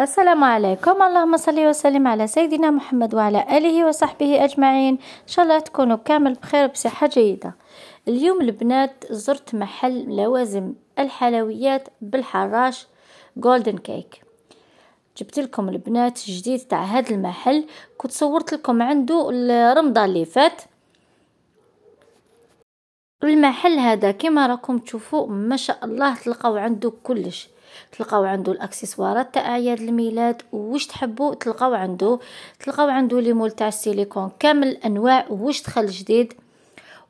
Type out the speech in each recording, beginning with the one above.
السلام عليكم اللهم صل وسلم على سيدنا محمد وعلى آله وصحبه أجمعين إن شاء الله تكونوا كامل بخير بصحة جيدة اليوم البنات زرت محل لوازم الحلويات بالحراش جولدن كيك جبت لكم البنات جديد تاع هذا المحل كنت صورت لكم عنده رمضان اللي فات المحل هذا كما راكم تشوفوا ما شاء الله تلقاو عنده كلش تلقاو عنده الاكسسوارات تاع اعياد الميلاد واش تحبوا تلقاو عنده تلقاو عنده لي مول تاع السيليكون كامل الانواع واش دخل جديد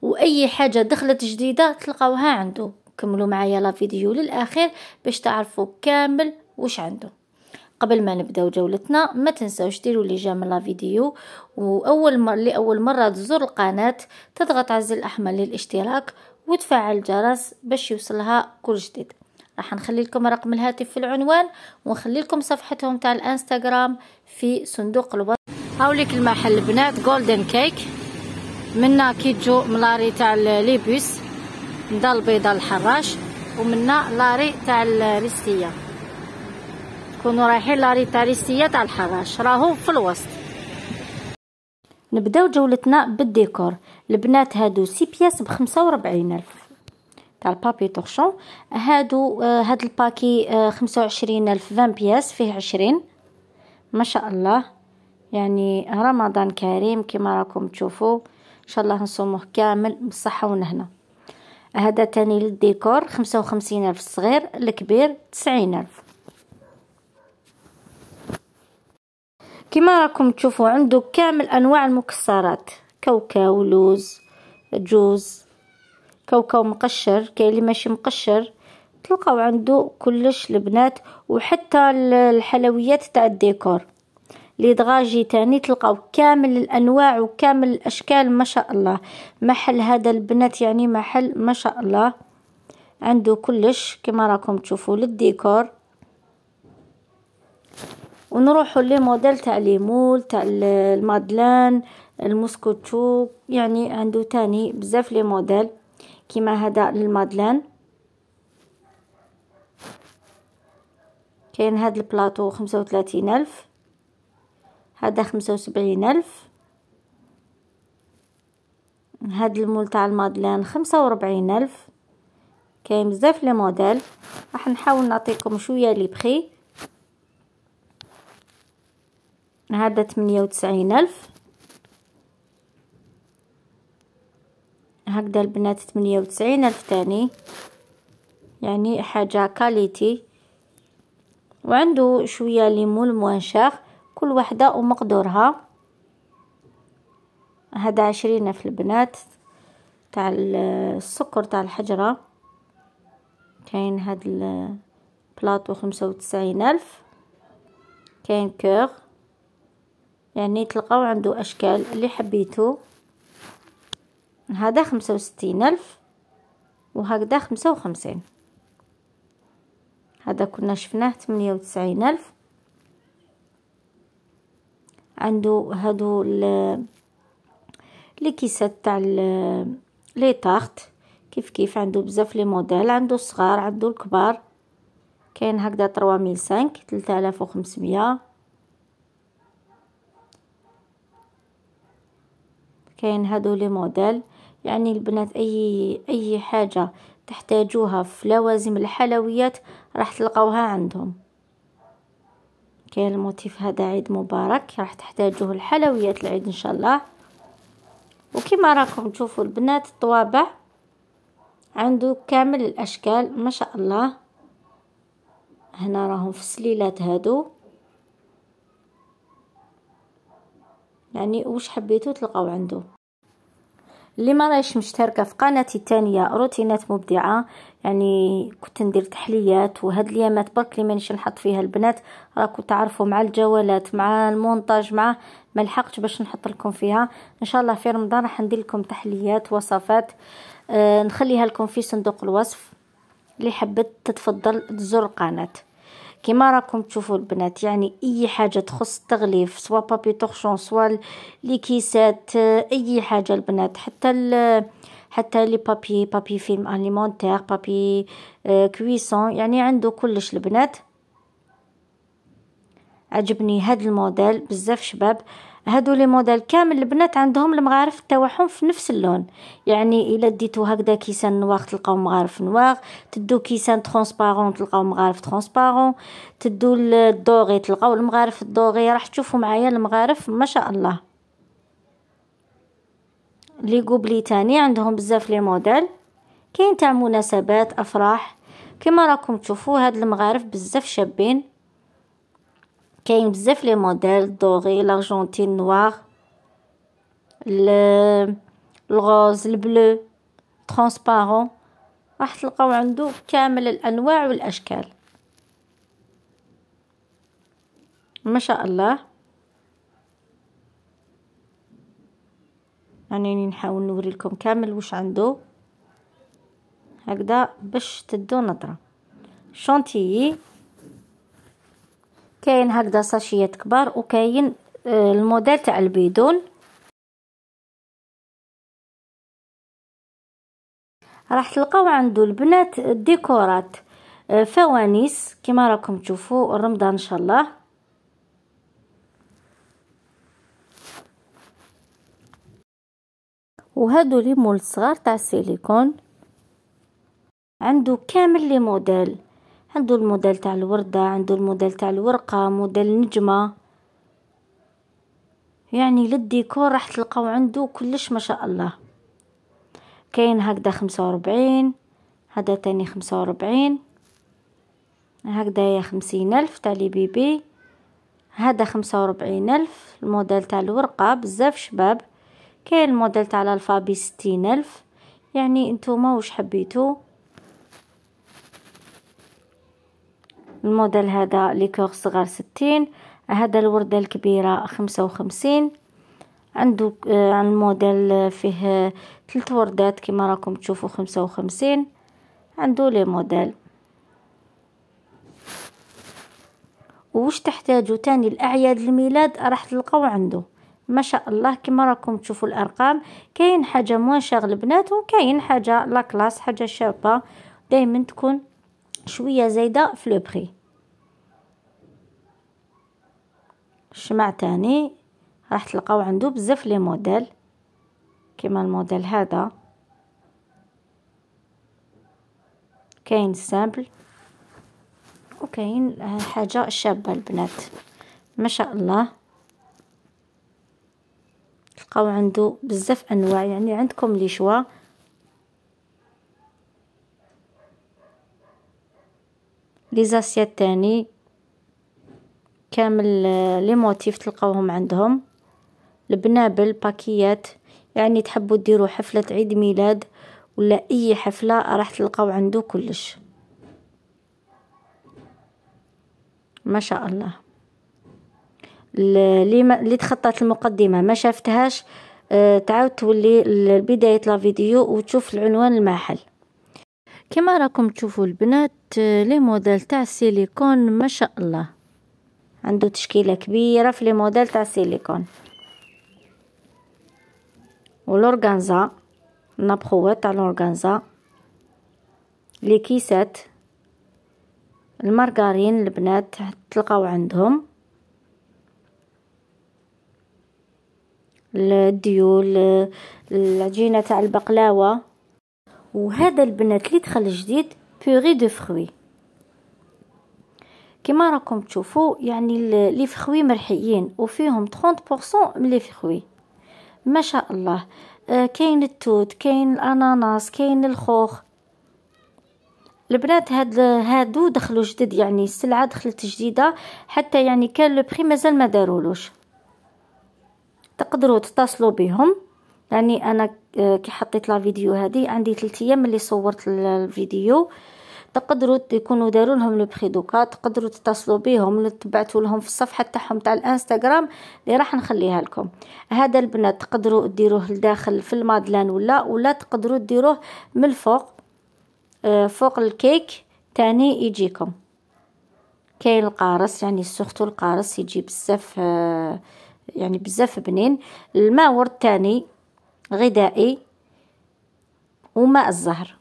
واي حاجه دخلت جديده تلقاوها عنده كملوا معايا لا فيديو للاخر باش تعرفوا كامل واش عنده قبل ما نبداو جولتنا ما تنساوش ديروا لي جام لا فيديو واول مر لاول مره تزور القناه تضغط على الزر الاحمر للاشتراك وتفعل الجرس باش يوصلها كل جديد راح نخلي لكم رقم الهاتف في العنوان ونخلي لكم صفحتهم تاع الانستغرام في صندوق الوصف هاوليك المحل بنات جولدن كيك منا كيجو ملاري تاع ليبيس ندا البيضه الحراش ومنا لاري تاع الريستيه تكونوا رايحين لاري تاع الريستيه تاع الحراش راهو في الوسط نبداو جولتنا بالديكور البنات هادو سي بياس بخمسة وربعين الف تاع البابي طرشون هادو آه، هاد الباكي آه، خمسة وعشرين الف فان بياس فيه عشرين ما شاء الله يعني رمضان كريم كما راكم تشوفوا ان شاء الله نصوموه كامل بالصحه ونهنا هذا تاني للديكور خمسة وخمسين الف صغير الكبير تسعين الف كما راكم تشوفوا عنده كامل انواع المكسرات كاوكاو لوز جوز كوكو مقشر كاين اللي ماشي مقشر تلقاو عنده كلش البنات وحتى الحلويات تاع الديكور لي دراجي تاني تلقاو كامل الانواع وكامل الاشكال ما شاء الله محل هذا البنات يعني محل ما شاء الله عنده كلش كما راكم تشوفوا للديكور ونروحوا لي موديل تاع ليمول تاع المادلان المسكوتشو يعني عنده تاني بزاف لي موديل كيما هذا للمادلين كاين هاد البلاطو خمسة وثلاثين ألف هذا خمسة وسبعين ألف هاد المول تاع المادلين خمسة وربعين ألف كاين بزاف لي موديل راح نحاول نعطيكم شويه لي بخي هذا 98000 هكذا البنات ثمانية وتسعين ألف تاني يعني حاجة كاليتي وعنده شوية ليمون موانشاخ كل وحدة ومقدورها هذا عشرين ألف البنات تاع السكر تاع الحجرة كاين هاد البلاطو خمسة وتسعين ألف كاين كوغ يعني تلقاو عنده أشكال اللي حبيتو هذا خمسة وستين ألف وهكذا خمسة وخمسين هذا كنا شفناه ثمانية وتسعين ألف عنده هادو لي كيسات تاع لي طاخت كيف كيف عنده بزاف لي موديل عنده الصغار عنده الكبار كاين هكذا آلاف وخمسمية كاين هادو لي موديل يعني البنات أي أي حاجة تحتاجوها في لوازم الحلويات راح تلقاوها عندهم كاين الموتيف هذا عيد مبارك راح تحتاجوه الحلويات العيد ان شاء الله وكما راكم تشوفوا البنات الطوابع عنده كامل الاشكال ما شاء الله هنا راهم في السليلات هادو يعني واش حبيتو تلقاو عنده اللي ما رايش مشتركه في قناتي الثانيه روتينات مبدعه يعني كنت ندير تحليات وهاد اليامات برك اللي مانيش نحط فيها البنات راكم تعرفوا مع الجوالات مع المونتاج مع ما لحقتش باش نحط لكم فيها ان شاء الله في رمضان راح ندير لكم تحليات وصفات آه نخليها لكم في صندوق الوصف اللي حبت تتفضل تزور القناه كيما راكم تشوفوا البنات يعني اي حاجه تخص التغليف سواء بابي طخشون سواء ليكيسات اي حاجه البنات حتى ال حتى لي بابي بابي فيلم اليمونتير بابي كويسون يعني عنده كلش البنات عجبني هاد الموديل بزاف شباب هادو لي موديل كامل البنات عندهم المغارف تاعهم في نفس اللون يعني الا ديتو هكذا كيسان نواغ تلقاو مغارف نواغ تدو كيسان ترونسبارون تلقاو مغارف ترونسبارون تدو الدوغي تلقاو المغارف الدوغي راح تشوفوا معايا المغارف ما شاء الله لي غوبلي تاني عندهم بزاف لي موديل كاين تاع مناسبات افراح كما راكم تشوفوا هاد المغارف بزاف شابين كاين بزاف لي موديل دوري لارجونتين نوار الغوز البلو ترانسبارون راح تلقاو عنده كامل الانواع والاشكال ما شاء الله راني نحاول نوريلكم كامل واش عنده هكذا باش تدو نظره شونتيي كاين هكذا صاشيات كبار وكاين آه، الموديل تاع البيدون راح تلقاو عنده البنات ديكورات آه، فوانيس كما راكم تشوفوا الرمضان ان شاء الله وهادو لي مول صغار تاع السيليكون عنده كامل لي موديل عنده الموديل تاع الوردة عنده الموديل تاع الورقة موديل نجمة يعني للديكور راح تلقاو عنده كلش ما شاء الله كاين هكذا خمسة وربعين هذا تاني خمسة وربعين هكذا يا خمسين ألف تاع لي بيبي هذا خمسة وربعين ألف الموديل تاع الورقة بزاف شباب كاين الموديل تاع الالفابي ستين ألف يعني انتوما واش حبيتو الموديل هذا ليكور صغار ستين هذا الوردة الكبيرة خمسة وخمسين عنده آه، عن الموديل فيه ثلاث وردات كما راكم تشوفوا خمسة وخمسين عنده لي موديل وش تحتاجوا تاني الاعياد الميلاد راح تلقاو عنده ما شاء الله كما راكم تشوفوا الارقام كاين حاجه موان البنات وكاين حاجه لا كلاس حاجه شابه دائما تكون شويه زايده في لو بري الشمع تاني راح تلقاو عنده بزاف لي موديل كيما الموديل هذا كاين سامبل وكاين آه، حاجه شابه البنات ما شاء الله تلقاو عنده بزاف انواع يعني عندكم لي شوا ليزاسيات تاني كامل آه، لي موتيف تلقاوهم عندهم البنابل باكيات يعني تحبوا ديروا حفلة عيد ميلاد ولا اي حفلة راح تلقاو عنده كلش ما شاء الله اللي تخطات المقدمة ما شافتهاش آه، تعاود تولي بداية الفيديو وتشوف العنوان المحل كما راكم تشوفوا البنات آه، لي موديل تاع السيليكون ما شاء الله عنده تشكيله كبيره في لي موديل تاع السيليكون والأورغانزا نابخوه تاع الأورغانزا لي كيسات المارغارين البنات تلقاو عندهم الديول آه، العجينه تاع البقلاوه وهذا البنات اللي دخل جديد بوري دو فروي كما راكم تشوفوا يعني لي فخوي مرحيين وفيهم 30% من لي فخوي ما شاء الله آه كاين التوت كاين الاناناس كاين الخوخ البنات هاد هادو دخلوا جدد يعني السلعه دخلت جديده حتى يعني كان لو بري مازال ما دارولوش تقدروا تتصلوا بهم يعني انا آه، كي حطيت لا فيديو هذه عندي 3 ايام ملي صورت الفيديو تقدروا يكونوا داروا لهم لو بري دوكا تقدروا تتصلوا بهم تبعتوا لهم في الصفحه تاعهم تاع الانستغرام اللي راح نخليها لكم هذا البنات تقدروا ديروه لداخل في المادلان ولا ولا تقدروا ديروه من الفوق آه، فوق الكيك تاني يجيكم كاين القارص يعني سورتو القارص يجي بزاف آه، يعني بزاف بنين الماور تاني غذائي وماء الزهر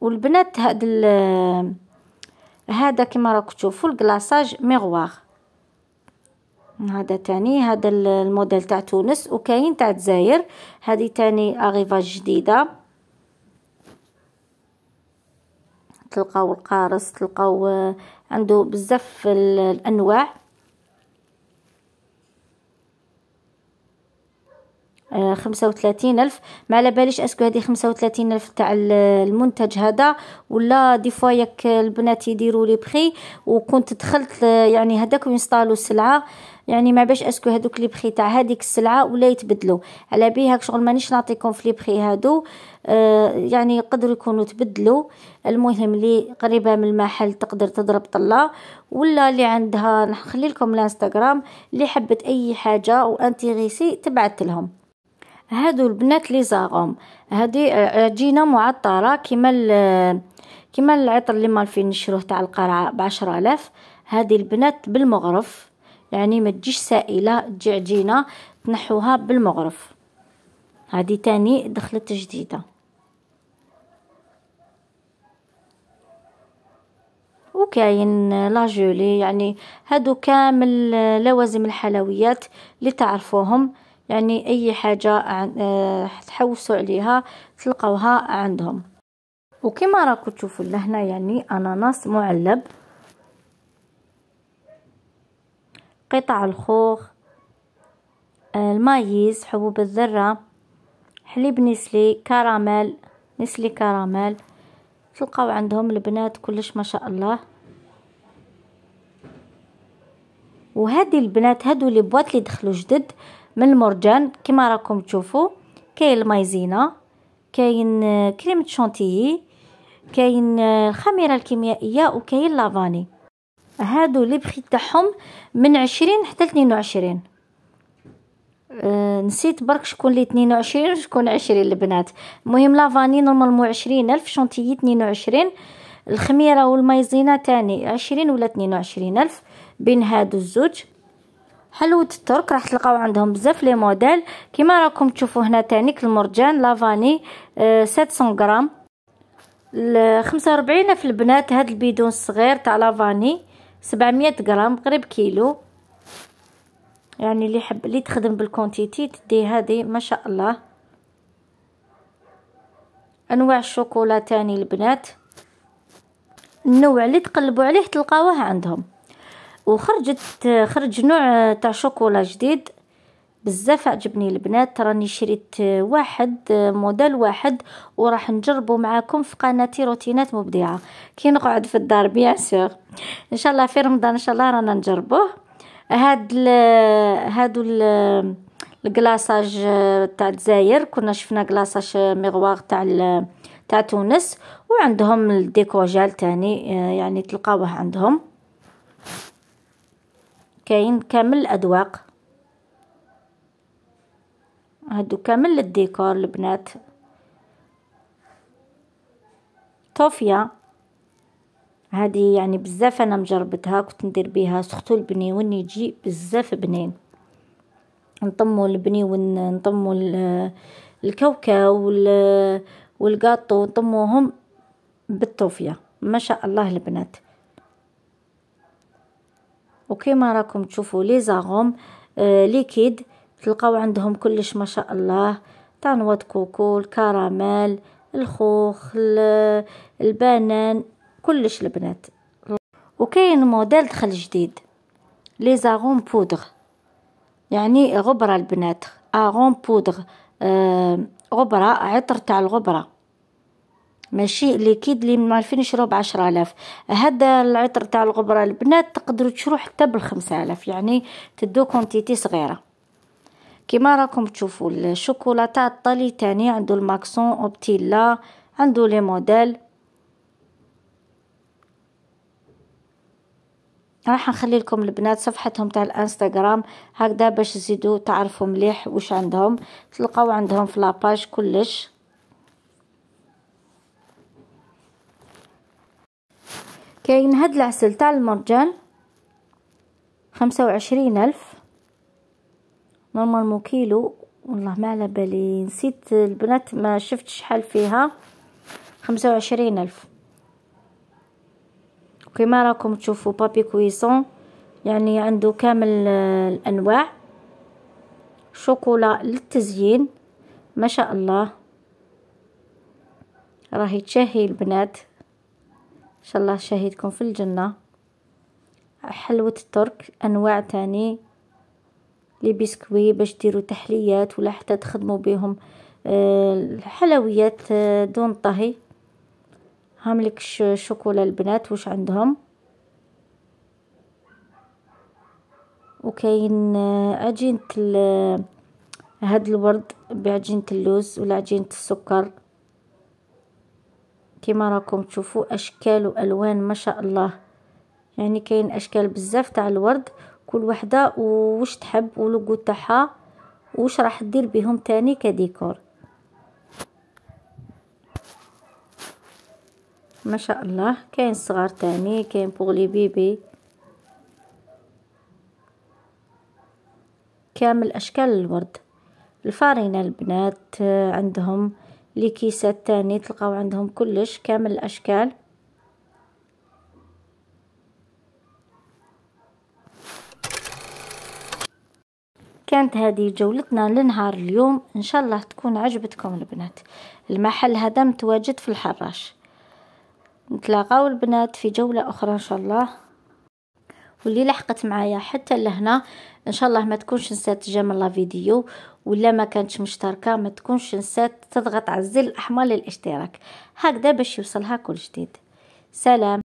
والبنات هاد هذا كما راكم تشوفوا الكلاصاج ميغواغ هذا تاني هذا الموديل تاع تونس وكاين تاع الجزائر هذه تاني اغيفاج جديده تلقاو القارص تلقاو آه، عنده بزاف الانواع آه، خمسة وثلاثين ألف ما على باليش اسكو هذه خمسة وثلاثين ألف تاع المنتج هذا ولا دي فوا ياك البنات يديروا لي بخي وكنت دخلت يعني هذاك وينستالو السلعه يعني ما باش اسكو هذوك لي بخي تاع هذيك السلعه ولا يتبدلوا على بيها هاك شغل مانيش نعطيكم في لي بخي هادو آه يعني يقدروا يكونوا تبدلوا المهم لي قريبه من المحل تقدر تضرب طله ولا اللي عندها نخلي لكم الانستغرام اللي حبت اي حاجه غيسي تبعت لهم هادو البنات لي زاغوم هادي عجينه آه، آه، معطره كيما كيما العطر اللي مالفين نشروه تاع القرعه بعشرة الاف هادي البنات بالمغرف يعني ما تجيش سائله تجي عجينه تنحوها بالمغرف هادي تاني دخلت جديده وكاين لاجولي يعني هادو كامل لوازم الحلويات اللي تعرفوهم يعني أي حاجة آه، تحوسوا عليها تلقوها عندهم وكما راكم تشوفوا لهنا يعني أناناس معلب قطع الخوخ آه، المايز حبوب الذرة حليب نسلي كراميل نسلي كراميل تلقاو عندهم البنات كلش ما شاء الله وهذه البنات هادو لي بواط لي دخلوا جدد من المرجان كما راكم تشوفوا كاين المايزينا كاين آه، كريمه شونتيي كاين آه، الخميره الكيميائيه وكاين لافاني هادو لي بخي تاعهم من عشرين حتى لتنين وعشرين آه، نسيت برك شكون لي تنين وعشرين وشكون عشرين البنات المهم لافاني نورمالمون ألف شونتيي وعشرين الخميره والمايزينا تاني عشرين ولا ألف بين هادو الزوج حلوة الترك راح تلقاو عندهم بزاف لي موديل كيما راكم تشوفوا هنا تانيك المرجان لافاني آه 700 غرام 45 في البنات هاد البيدون الصغير تاع لافاني 700 غرام قريب كيلو يعني اللي حب اللي تخدم بالكونتيتي تدي هذه ما شاء الله انواع الشوكولا تاني البنات النوع اللي تقلبوا عليه تلقاوه عندهم وخرجت خرج نوع تاع شوكولا جديد بزاف عجبني البنات راني شريت واحد موديل واحد وراح نجربه معاكم في قناتي روتينات مبدعه كي نقعد في الدار بيان سور ان شاء الله في رمضان ان شاء الله رانا نجربوه هاد الـ هادو ال الكلاصاج تاع الجزائر كنا شفنا كلاصاج ميغوار تاع تاع تونس وعندهم الديكوجال تاني يعني تلقاوه عندهم كاين كامل الأذواق هادو كامل الديكور البنات طوفيا هادي يعني بزاف انا مجربتها كنت ندير بيها سختو البني وني يجي بزاف بنين نطمو البني ونطمو الكوكاو والقاطو نطموهم بالطوفيا ما شاء الله البنات وكما راكم تشوفوا لي زاغوم آه ليكيد تلقاو عندهم كلش ما شاء الله تاع نوات كوكو الكراميل الخوخ البنان كلش البنات وكاين موديل دخل جديد لي زاغوم بودغ يعني غبره البنات اغون بودغ آه غبره عطر تاع الغبره ماشي لي كيد اللي ما عارفين يشرو بعشرة آلاف هذا العطر تاع الغبره البنات تقدروا تشرو حتى بالخمسة آلاف يعني تدو كونتيتي صغيره كما راكم تشوفوا تاع الطالي تاني عنده الماكسون اوبتيلا عنده لي موديل راح نخلي لكم البنات صفحتهم تاع الانستغرام هكذا باش تزيدوا تعرفوا مليح واش عندهم تلقاو عندهم في لاباج كلش كاين هاد العسل تاع المرجان خمسة وعشرين ألف نورمالمون كيلو والله ما على بالي نسيت البنات ما شفت شحال فيها خمسة وعشرين ألف كما راكم تشوفوا بابي كويسون يعني عنده كامل آه، الأنواع شوكولا للتزيين ما شاء الله راهي تشهي البنات ان شاء الله شهيدكم في الجنة حلوة الترك انواع تاني لي بسكوي باش ديروا تحليات ولا حتى تخدموا بهم آه، الحلويات آه، دون طهي هاملك الشوكولا البنات واش عندهم وكاين آه، عجينة هاد الورد بعجينة اللوز ولا عجينة السكر كيما راكم تشوفوا اشكال والوان ما شاء الله يعني كاين اشكال بزاف تاع الورد كل وحده واش تحب ولوغو تاعها واش راح دير بهم تاني كديكور ما شاء الله كاين صغار تاني كاين بوغ لي بيبي كامل اشكال الورد الفارينه البنات عندهم لكيسات تاني تلقاو عندهم كلش كامل الاشكال كانت هذه جولتنا لنهار اليوم ان شاء الله تكون عجبتكم البنات المحل هذا متواجد في الحراش نتلاقاو البنات في جولة اخرى ان شاء الله واللي لحقت معايا حتى لهنا ان شاء الله ما تكونش نسات جمال لا فيديو ولا ما كانتش مشتركه ما تكونش نسات تضغط على الزر الاحمر للاشتراك هكذا باش يوصلها كل جديد سلام